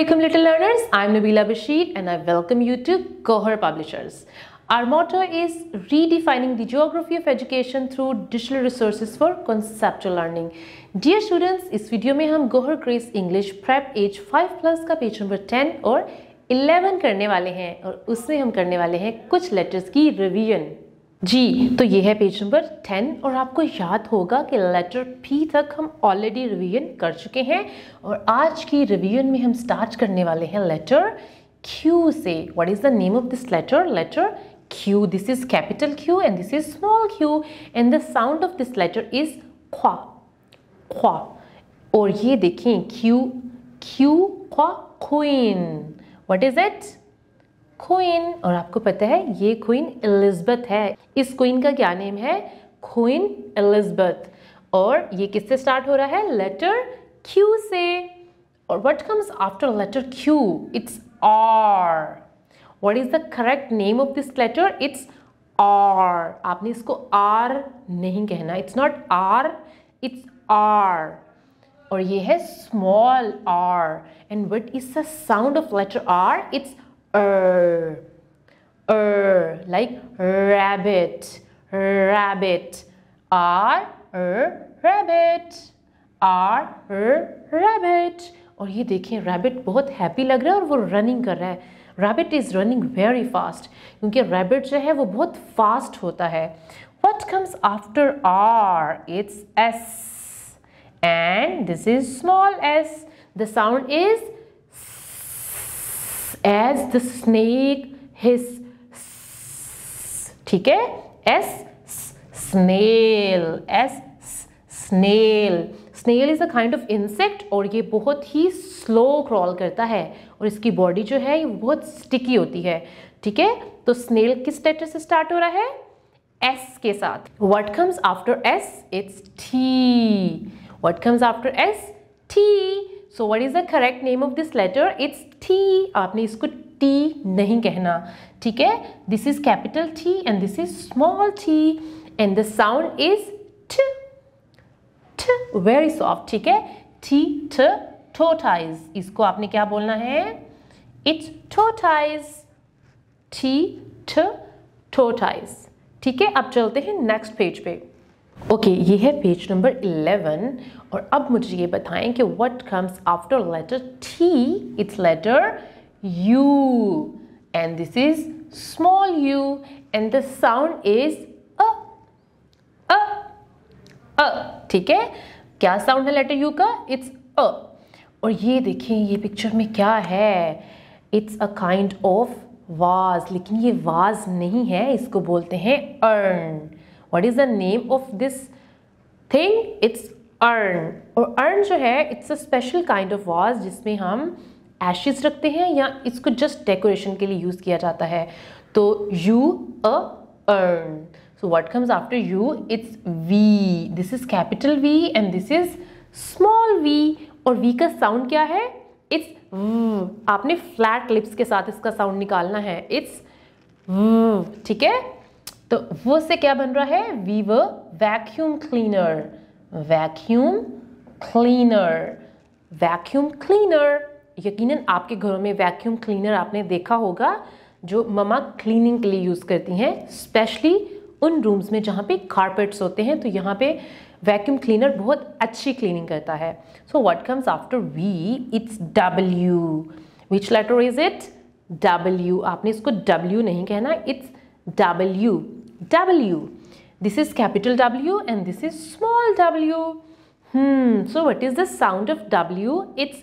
Assalamualaikum little learners, I'm Nabila Bashir and I welcome you to Gohar Publishers. Our motto is redefining the geography of education through digital resources for conceptual learning. Dear students, इस video में हम gohar grace english prep age 5 plus का page number 10 और 11 करने वाले हैं और उसमें हम करने वाले हैं कुछ लेटर्स की रिवीजन जी तो ये है पेज नंबर टेन और आपको याद होगा कि लेटर पी तक हम ऑलरेडी रिवीजन कर चुके हैं और आज की रिवीजन में हम स्टार्ट करने वाले हैं लेटर क्यू से what is the name of this letter letter Q this is capital Q and this is small Q and the sound of this letter is ख्वा ख्वा और ये देखें क्यू क्यू ख्वा queen what is it queen और आपको पता है ये क्वीन एलिजबेथ है इस क्वीन का क्या नेम है क्वीन एलिजबेथ और ये किससे स्टार्ट हो रहा है लेटर क्यू से और what comes after letter Q it's R what is the correct name of this letter it's R आपने इसको आर नहीं कहना it's not R it's R और ये है small R and what is the sound of letter R it's er, er, like rabbit, rabbit, r, er, rabbit, r, er, rabbit. और ये देखिए रैबिट बहुत हैप्पी लग रहा है और वो रनिंग कर रहा है rabbit is running very fast क्योंकि रैबिट जो है वो बहुत फास्ट होता है what comes after R it's S and this is small S the sound is as the snake hiss ठीक है S snail S snail snail is a kind of insect और ये बहुत ही स्लो क्रॉल करता है और इसकी बॉडी जो है ये बहुत स्टिकी होती है ठीक है तो स्नेल किस लेटर से स्टार्ट हो रहा है एस के साथ what comes after S it's T what comes after S T so what is the correct name of this letter it's T आपने इसको टी नहीं कहना ठीक है this is capital T and this is small T and the sound is very soft ठीक है T tortoise इसको आपने क्या बोलना है इट्स टोटाइज टी टोटाइज ठीक है अब चलते हैं नेक्स्ट पेज पे ओके okay, ये है पेज नंबर 11 और अब मुझे ये बताएं कि what comes after letter T it's letter U and this is small U and the sound is uh uh uh ठीक है क्या साउंड है लेटर यू का इट्स अ और ये देखिए ये पिक्चर में क्या है it's a kind of vase लेकिन ये वाज नहीं है इसको बोलते हैं urn what is the name of this thing it's urn और अर्न जो है it's a special kind of vase जिसमें हम एशिज रखते हैं या इसको जस्ट डेकोरेशन के लिए यूज़ किया जाता है तो U uh urn so what comes after U it's V this is capital V and this is small V और वी का साउंड क्या है इट्स आपने फ्लैट लिप्स के साथ इसका साउंड निकालना है इट्स ठीक है तो वो से क्या बन रहा है वी व vacuum cleaner vacuum cleaner vacuum cleaner यकीनन आपके घरों में वैक्यूम क्लीनर आपने देखा होगा जो ममा क्लीनिंग के लिए यूज़ करती हैं स्पेशली उन रूम्स में जहाँ पे कारपेट्स होते हैं तो यहाँ पे वैक्यूम क्लीनर बहुत अच्छी क्लीनिंग करता है so what comes after V it's W which letter is it W आपने इसको डब्ल्यू नहीं कहना it's W W. This is capital W and this is small w. Hmm, so what is the sound of W? It's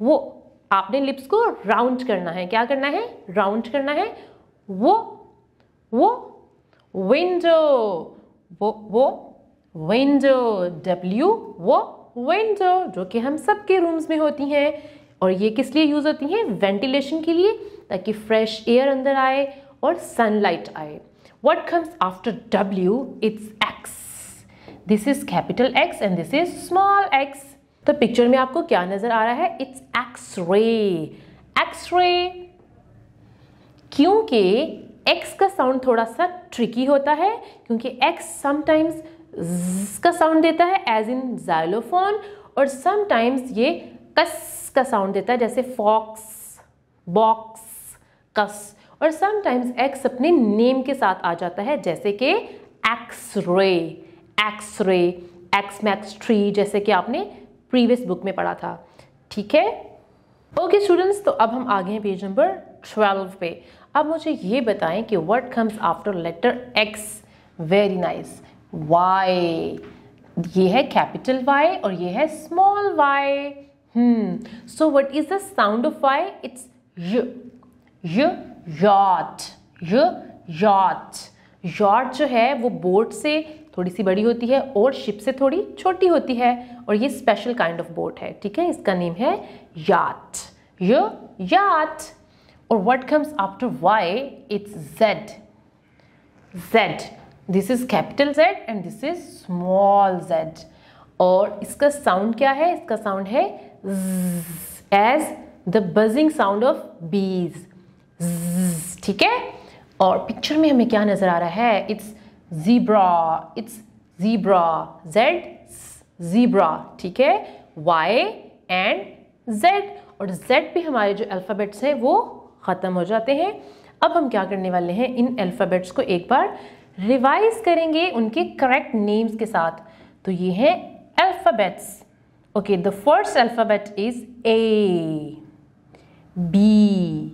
वो आपने lips को round करना है क्या करना है राउंड करना है वो वो विंडो वो वो विंडो डब्ल्यू वो विंडो जो कि हम सबके रूम्स में होती हैं और ये किस लिए यूज़ होती हैं वेंटिलेशन के लिए ताकि फ्रेश एयर अंदर आए और सनलाइट आए What comes after W? It's X. This is capital X and this is small x. तो पिक्चर में आपको क्या नजर आ रहा है it's X ray X ray क्योंकि एक्स का साउंड थोड़ा सा ट्रिकी होता है क्योंकि एक्स समटाइम्स का साउंड देता है एज इन जायलोफोन और समटाइम्स ये कस का साउंड देता है जैसे फॉक्स बॉक्स कस पर समटाइम्स एक्स अपने नेम के साथ आ जाता है जैसे कि X ray X ray x max three जैसे कि आपने प्रीवियस बुक में पढ़ा था ठीक है ओके स्टूडेंट्स तो अब हम आगे हैं पेज नंबर ट्वेल्व पे अब मुझे ये बताएं कि what comes after letter X very nice Y ये है कैपिटल वाई और ये है small Y so what is the sound of Y it's य यॉट यॉट यॉट जो है वो बोट से थोड़ी सी बड़ी होती है और शिप से थोड़ी छोटी होती है और ये स्पेशल काइंड ऑफ बोट है ठीक है इसका नेम है याट य याट और what comes after Y it's Z Z this is capital Z and this is small Z और इसका साउंड क्या है इसका साउंड है as the buzzing sound of bees ठीक है और पिक्चर में हमें क्या नज़र आ रहा है it's zebra it's zebra Z zebra ठीक है वाई एंड जेड और जेड पे हमारे जो अल्फ़ाबेट्स हैं वो ख़त्म हो जाते हैं अब हम क्या करने वाले हैं इन अल्फ़ाबेट्स को एक बार रिवाइज करेंगे उनके करेक्ट नेम्स के साथ तो ये हैं alphabets okay the first alphabet is A B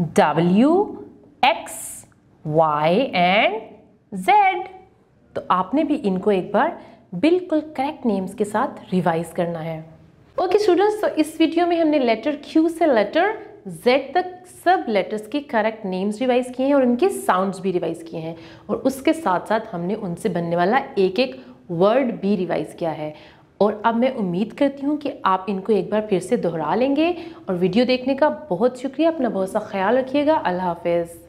W X Y and Z तो आपने भी इनको एक बार बिल्कुल करेक्ट नेम्स के साथ रिवाइज करना है ओके स्टूडेंट्स तो इस वीडियो में हमने लेटर क्यू से लेटर जेड तक सब लेटर्स के करेक्ट नेम्स रिवाइज किए हैं और उनके साउंड्स भी रिवाइज किए हैं और उसके साथ साथ हमने उनसे बनने वाला एक एक वर्ड भी रिवाइज किया है और अब मैं उम्मीद करती हूँ कि आप इनको एक बार फिर से दोहरा लेंगे और वीडियो देखने का बहुत शुक्रिया अपना बहुत सा ख्याल रखिएगा अल्लाह हाफिज़